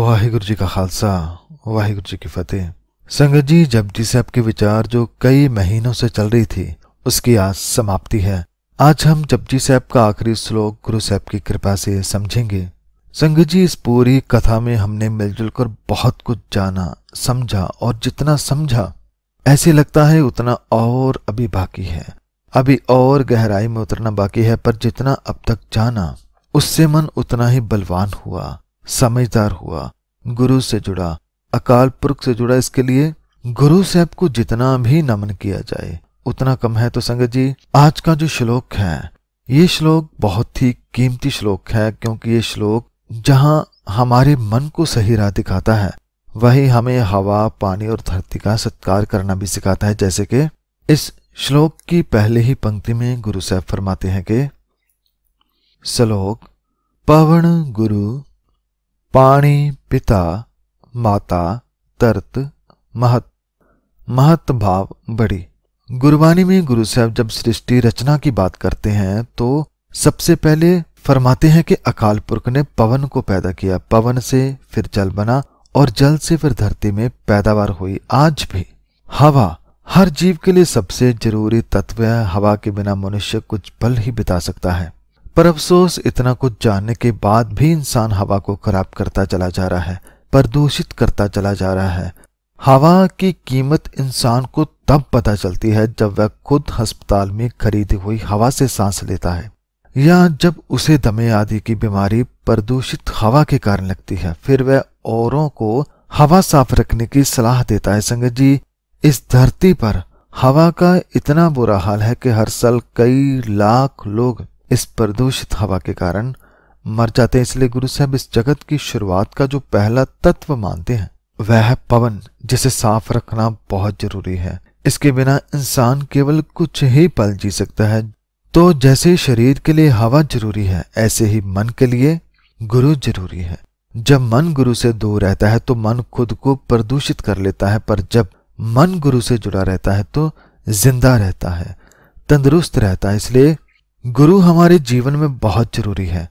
वाहिगुरु जी का खालसा वाहिगुरु जी की फतेह संगत जी जपजी साहब के विचार जो कई महीनों से चल रही थी उसकी आज समाप्ति है आज हम जपजी साहब का आखिरी श्लोक गुरु साहब की कृपा से समझेंगे संगत जी इस पूरी कथा में हमने मिलजुल कर बहुत कुछ जाना समझा और जितना समझा ऐसे लगता है उतना और अभी बाकी है अभी और गहराई में उतरना बाकी है पर जितना अब तक जाना उससे मन उतना ही बलवान हुआ समझदार हुआ गुरु से जुड़ा अकाल पुरख से जुड़ा इसके लिए गुरु साहब को जितना भी नमन किया जाए उतना कम है तो संगत जी आज का जो श्लोक है ये श्लोक बहुत ही कीमती श्लोक है क्योंकि ये श्लोक जहाँ हमारे मन को सही राह दिखाता है वही हमें हवा पानी और धरती का सत्कार करना भी सिखाता है जैसे कि इस श्लोक की पहले ही पंक्ति में गुरु साहब फरमाते हैं कि श्लोक पवन गुरु पाणी पिता माता तर्त महत महत भाव बड़ी गुरबाणी में गुरु साहब जब सृष्टि रचना की बात करते हैं तो सबसे पहले फरमाते हैं कि अकाल पुरख ने पवन को पैदा किया पवन से फिर जल बना और जल से फिर धरती में पैदावार हुई आज भी हवा हर जीव के लिए सबसे जरूरी तत्व है हवा के बिना मनुष्य कुछ पल ही बिता सकता है पर अफसोस इतना कुछ जानने के बाद भी इंसान हवा को खराब करता चला जा रहा है प्रदूषित करता चला जा रहा है हवा की कीमत इंसान को तब पता चलती है जब वह खुद अस्पताल में खरीदी हुई हवा से सांस लेता है या जब उसे दमे आदि की बीमारी प्रदूषित हवा के कारण लगती है फिर वह औरों को हवा साफ रखने की सलाह देता है संगत जी इस धरती पर हवा का इतना बुरा हाल है कि हर साल कई लाख लोग इस प्रदूषित हवा के कारण मर जाते हैं इसलिए गुरु साहब इस जगत की शुरुआत का जो पहला तत्व मानते हैं वह है पवन जिसे साफ रखना बहुत जरूरी है इसके बिना इंसान केवल कुछ ही पल जी सकता है तो जैसे शरीर के लिए हवा जरूरी है ऐसे ही मन के लिए गुरु जरूरी है जब मन गुरु से दूर रहता है तो मन खुद को प्रदूषित कर लेता है पर जब मन गुरु से जुड़ा रहता है तो जिंदा रहता है तंदुरुस्त रहता है इसलिए गुरु हमारे जीवन में बहुत जरूरी है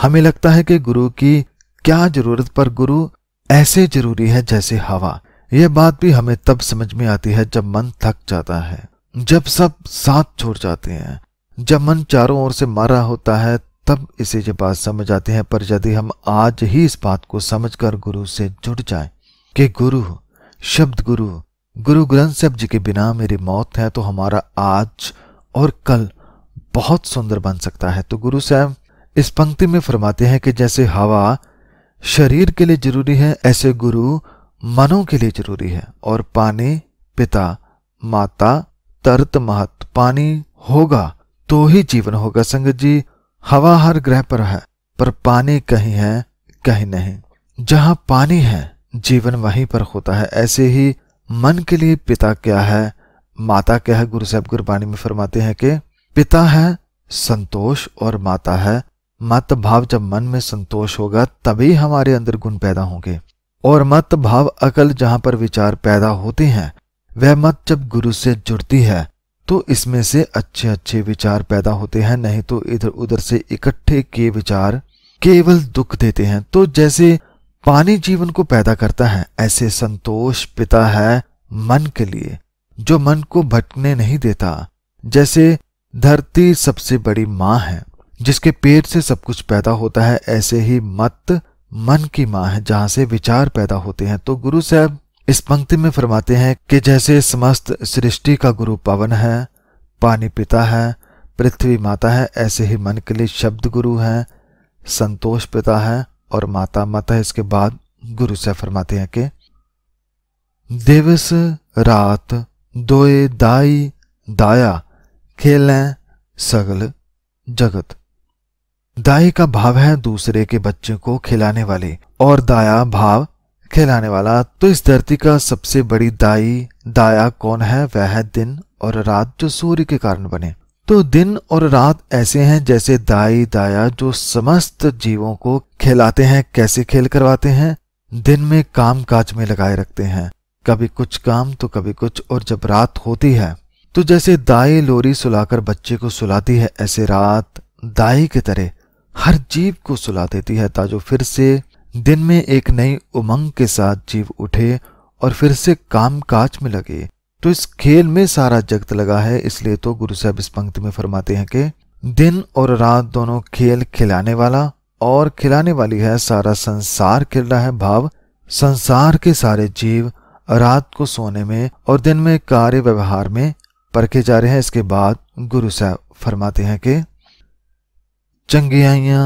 हमें लगता है कि गुरु की क्या जरूरत पर गुरु ऐसे जरूरी है जैसे हवा यह बात भी हमें तब समझ में आती है जब मन थक जाता है जब सब साथ छोड़ जाते हैं जब मन चारों ओर से मारा होता है तब इसे ये बात समझ आती है पर यदि हम आज ही इस बात को समझकर गुरु से जुड़ जाएं कि गुरु शब्द गुरु गुरु ग्रंथ साहब जी के बिना मेरी मौत है तो हमारा आज और कल बहुत सुंदर बन सकता है तो गुरु साहब इस पंक्ति में फरमाते हैं कि जैसे हवा शरीर के लिए जरूरी है ऐसे गुरु मनों के लिए जरूरी है और पानी पिता माता तर्त महत पानी होगा तो ही जीवन होगा संगत जी हवा हर ग्रह पर है पर पानी कहीं है कहीं नहीं जहां पानी है जीवन वहीं पर होता है ऐसे ही मन के लिए पिता क्या है माता क्या है गुरु साहब गुरबाणी में फरमाते हैं कि पिता है संतोष और माता है मत भाव जब मन में संतोष होगा तभी हमारे अंदर गुण पैदा होंगे और मत भाव अकल जहां पर विचार पैदा होते हैं वह मत जब गुरु से जुड़ती है तो इसमें से अच्छे अच्छे विचार पैदा होते हैं नहीं तो इधर उधर से इकट्ठे के विचार केवल दुख देते हैं तो जैसे पानी जीवन को पैदा करता है ऐसे संतोष पिता है मन के लिए जो मन को भटकने नहीं देता जैसे धरती सबसे बड़ी माँ है जिसके पेट से सब कुछ पैदा होता है ऐसे ही मत मन की माँ है जहां से विचार पैदा होते हैं तो गुरु साहब इस पंक्ति में फरमाते हैं कि जैसे समस्त सृष्टि का गुरु पवन है पानी पिता है पृथ्वी माता है ऐसे ही मन के लिए शब्द गुरु है संतोष पिता है और माता माता है इसके बाद गुरु साहब फरमाते हैं कि दिवस रात दोए दाई दाया खेलें सगल जगत दाई का भाव है दूसरे के बच्चे को खिलाने वाले और दाया भाव खिलाने वाला तो इस धरती का सबसे बड़ी दाई दाया कौन है वह है दिन और रात जो सूर्य के कारण बने तो दिन और रात ऐसे हैं जैसे दाई दाया जो समस्त जीवों को खिलाते हैं कैसे खेल करवाते हैं दिन में काम काज में लगाए रखते हैं कभी कुछ काम तो कभी कुछ और जब रात होती है तो जैसे दाई लोरी सुलाकर बच्चे को सुलाती है ऐसे रात दाई की तरह हर जीव को सुला देती है ताजो फिर से दिन में एक नई उमंग के साथ जीव उठे और फिर से काम काज में लगे तो इस खेल में सारा जगत लगा है इसलिए तो गुरु साहब इस पंक्ति में फरमाते हैं कि दिन और रात दोनों खेल खिलाने वाला और खिलाने वाली है सारा संसार खिल रहा है भाव संसार के सारे जीव रात को सोने में और दिन में कार्य व्यवहार में परखे जा रहे हैं इसके बाद गुरु साहब फरमाते हैं कि चंगियाइयाँ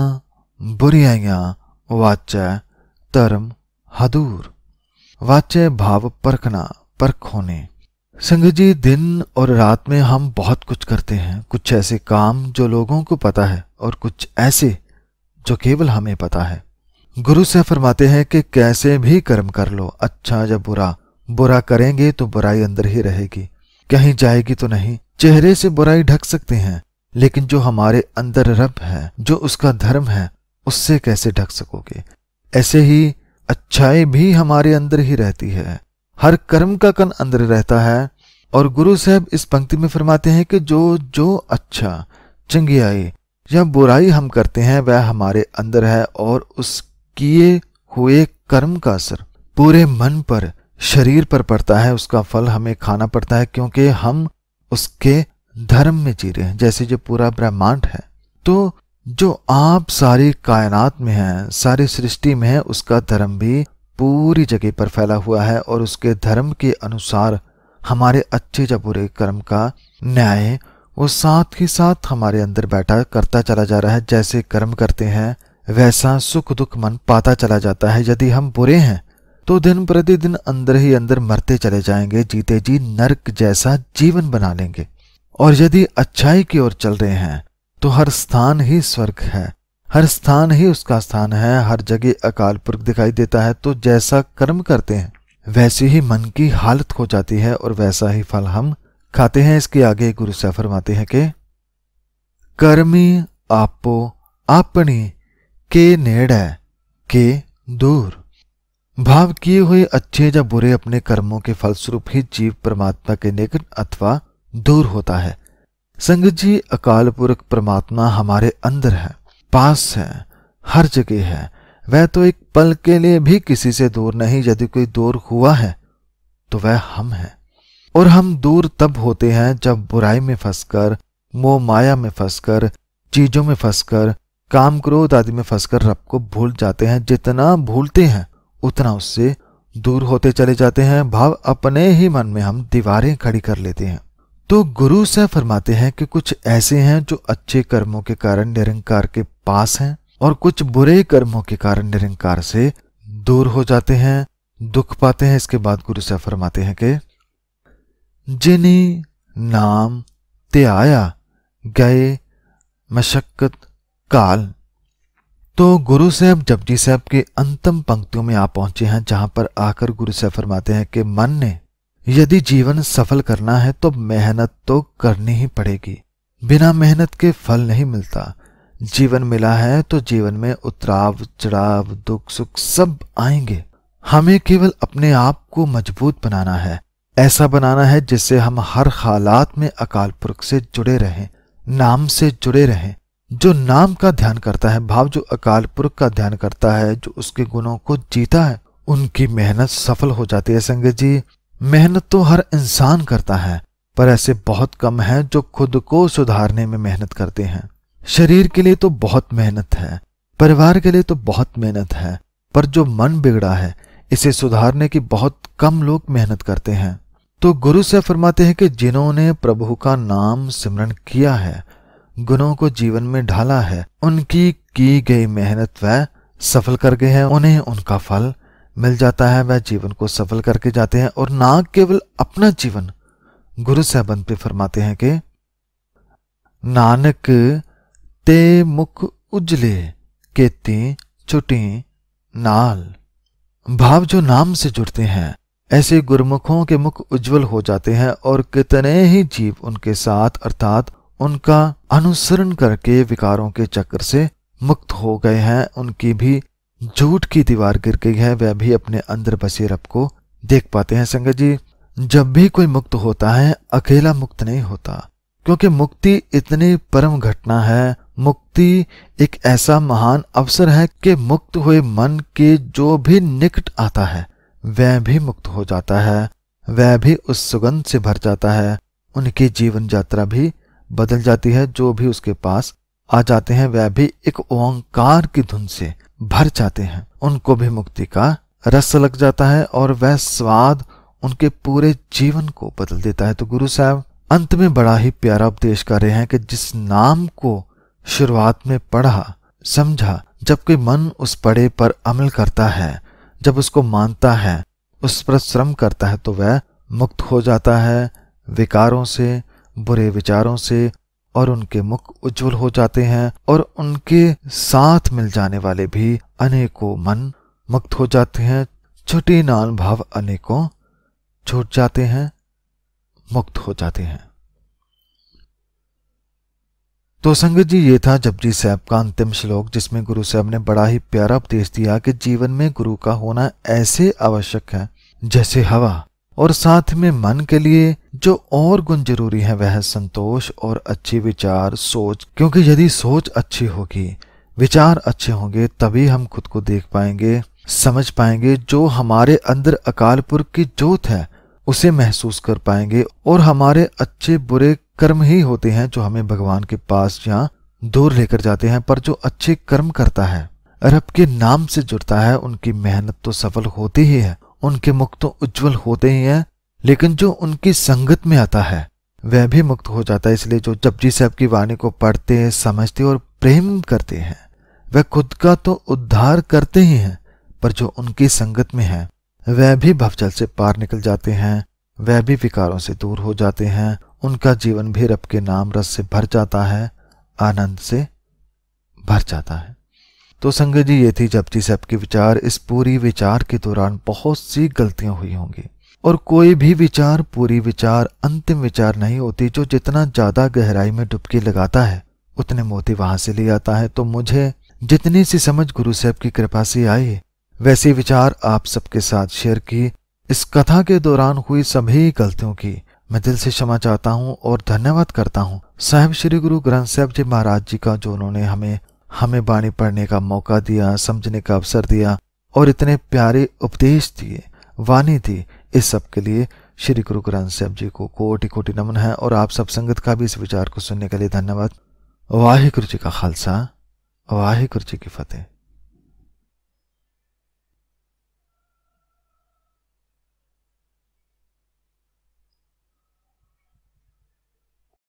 बुरियाइयाँ वाच धर्म हदूर वाच भाव परखना परख होने संघ जी दिन और रात में हम बहुत कुछ करते हैं कुछ ऐसे काम जो लोगों को पता है और कुछ ऐसे जो केवल हमें पता है गुरु से फरमाते हैं कि कैसे भी कर्म कर लो अच्छा या बुरा बुरा करेंगे तो बुराई अंदर ही रहेगी कहीं जाएगी तो नहीं चेहरे से बुराई ढक सकते हैं लेकिन जो हमारे अंदर रब है जो उसका धर्म है उससे कैसे ढक सकोगे ऐसे ही अच्छाई भी हमारे अंदर ही रहती है हर कर्म का कन अंदर रहता है और गुरु साहब इस पंक्ति में फरमाते हैं कि जो जो अच्छा चंगियाई या बुराई हम करते हैं वह हमारे अंदर है और उस किए हुए कर्म का असर पूरे मन पर शरीर पर पड़ता है उसका फल हमें खाना पड़ता है क्योंकि हम उसके धर्म में जी रहे हैं जैसे जो पूरा ब्रह्मांड है तो जो आप सारी कायनात में हैं सारी सृष्टि में है उसका धर्म भी पूरी जगह पर फैला हुआ है और उसके धर्म के अनुसार हमारे अच्छे या बुरे कर्म का न्याय वो साथ ही साथ हमारे अंदर बैठा करता चला जा रहा है जैसे कर्म करते हैं वैसा सुख दुख मन पाता चला जाता है यदि हम बुरे हैं तो दिन प्रतिदिन अंदर ही अंदर मरते चले जाएंगे जीते जी नरक जैसा जीवन बना लेंगे और यदि अच्छाई की ओर चल रहे हैं तो हर स्थान ही स्वर्ग है हर स्थान ही उसका स्थान है हर जगह अकाल पुरख दिखाई देता है तो जैसा कर्म करते हैं वैसी ही मन की हालत हो जाती है और वैसा ही फल हम खाते हैं इसके आगे गुरु से फरमाते हैं कि कर्मी आपो आपनी के नेड़ के दूर भाव किए हुए अच्छे या बुरे अपने कर्मों के फलस्वरूप ही जीव परमात्मा के निकट अथवा दूर होता है संग जी अकाल पुरख परमात्मा हमारे अंदर है पास है हर जगह है वह तो एक पल के लिए भी किसी से दूर नहीं यदि कोई दूर हुआ है तो वह हम हैं और हम दूर तब होते हैं जब बुराई में फंसकर मोह माया में फंसकर चीजों में फंसकर काम क्रोध आदि में फंसकर रब को भूल जाते हैं जितना भूलते हैं उतना उससे दूर होते चले जाते हैं भाव अपने ही मन में हम दीवारें खड़ी कर लेते हैं तो गुरु से फरमाते हैं कि कुछ ऐसे हैं जो अच्छे कर्मों के कारण निरंकार के पास हैं और कुछ बुरे कर्मों के कारण निरंकार से दूर हो जाते हैं दुख पाते हैं इसके बाद गुरु से फरमाते हैं कि जिन्हें नाम त्याया गए मशक्कत काल तो गुरु साहब जपजी साहब के अंतम पंक्तियों में आ पहुंचे हैं जहां पर आकर गुरु साहब फरमाते हैं कि मन ने यदि जीवन सफल करना है तो मेहनत तो करनी ही पड़ेगी बिना मेहनत के फल नहीं मिलता जीवन मिला है तो जीवन में उतराव चढ़ाव दुख सुख सब आएंगे हमें केवल अपने आप को मजबूत बनाना है ऐसा बनाना है जिससे हम हर हालात में अकाल पुरख से जुड़े रहें नाम से जुड़े रहें जो नाम का ध्यान करता है भाव जो अकाल पुरुष का ध्यान करता है जो उसके गुणों को जीता है उनकी मेहनत सफल हो जाती है संगत जी मेहनत तो हर इंसान करता है पर ऐसे बहुत कम है जो खुद को सुधारने में मेहनत करते हैं शरीर के लिए तो बहुत मेहनत है परिवार के लिए तो बहुत मेहनत है पर जो मन बिगड़ा है इसे सुधारने की बहुत कम लोग मेहनत करते हैं तो गुरु से फरमाते हैं कि जिन्होंने प्रभु का नाम सिमरन किया है गुणों को जीवन में ढाला है उनकी की गई मेहनत वह सफल कर गए हैं उन्हें उनका फल मिल जाता है वह जीवन को सफल करके जाते हैं और ना केवल अपना जीवन गुरु साहबन पे फरमाते हैं कि नानक ते मुख उजले केती छुटी नाल भाव जो नाम से जुड़ते हैं ऐसे गुरुमुखों के मुख उज्जवल हो जाते हैं और कितने ही जीव उनके साथ अर्थात उनका अनुसरण करके विकारों के चक्र से मुक्त हो गए हैं उनकी भी झूठ की दीवार गिर गई है वह भी अपने अंदर बसे रब को देख पाते हैं संगत जी जब भी कोई मुक्त होता है अकेला मुक्त नहीं होता क्योंकि मुक्ति इतनी परम घटना है मुक्ति एक ऐसा महान अवसर है कि मुक्त हुए मन के जो भी निकट आता है वह भी मुक्त हो जाता है वह भी उस सुगंध से भर जाता है उनकी जीवन यात्रा भी बदल जाती है जो भी उसके पास आ जाते हैं वह भी एक ओंकार की धुन से भर जाते हैं उनको भी मुक्ति का रस लग जाता है और वह स्वाद उनके पूरे जीवन को बदल देता है तो गुरु साहब अंत में बड़ा ही प्यारा उपदेश कर रहे हैं कि जिस नाम को शुरुआत में पढ़ा समझा जबकि मन उस पड़े पर अमल करता है जब उसको मानता है उस पर श्रम करता है तो वह मुक्त हो जाता है विकारों से बुरे विचारों से और उनके मुख उज्जवल हो जाते हैं और उनके साथ मिल जाने वाले भी अनेकों मन मुक्त हो जाते हैं छोटे नान भाव अनेकों छूट जाते हैं मुक्त हो जाते हैं तो संगत जी ये था जपजी साहब का अंतिम श्लोक जिसमें गुरु साहब ने बड़ा ही प्यारा उपदेश दिया कि जीवन में गुरु का होना ऐसे आवश्यक है जैसे हवा और साथ में मन के लिए जो और गुण जरूरी है वह संतोष और अच्छी विचार सोच क्योंकि यदि सोच अच्छी होगी विचार अच्छे होंगे तभी हम खुद को देख पाएंगे समझ पाएंगे जो हमारे अंदर अकाल की जोत है उसे महसूस कर पाएंगे और हमारे अच्छे बुरे कर्म ही होते हैं जो हमें भगवान के पास यहाँ दूर लेकर जाते हैं पर जो अच्छे कर्म करता है रब के नाम से जुड़ता है उनकी मेहनत तो सफल होती ही है उनके मुख तो उज्जवल होते ही हैं लेकिन जो उनकी संगत में आता है वह भी मुक्त हो जाता है इसलिए जो जपजी साहब की वाणी को पढ़ते समझते और प्रेम करते हैं वह खुद का तो उद्धार करते ही हैं पर जो उनकी संगत में है वह भी भवजल से पार निकल जाते हैं वह भी विकारों से दूर हो जाते हैं उनका जीवन भी रब के नाम रस से भर जाता है आनंद से भर जाता है तो संगत जी ये थी जपजी साहब के विचार इस पूरी विचार के दौरान बहुत सी गलतियां हुई होंगी और कोई भी विचार पूरी विचार अंतिम विचार नहीं होती जो जितना ज़्यादा गहराई में डुबकी लगाता है उतने मोती वहां से ले आता है तो मुझे जितनी सी समझ गुरु साहब की कृपा से आई वैसे विचार आप सबके साथ शेयर की इस कथा के दौरान हुई सभी गलतियों की मैं दिल से क्षमा चाहता हूँ और धन्यवाद करता हूँ साहब श्री गुरु ग्रंथ साहब जी महाराज जी का जो उन्होंने हमें हमें बाणी पढ़ने का मौका दिया समझने का अवसर दिया और इतने प्यारे उपदेश दिए वाणी दी इस सब के लिए श्री गुरु ग्रंथ साहब जी को कोटि कोटि नमन है और आप सब संगत का भी इस विचार को सुनने के लिए धन्यवाद वाहिगुरु जी का खालसा वाहिगुरु जी की फतेह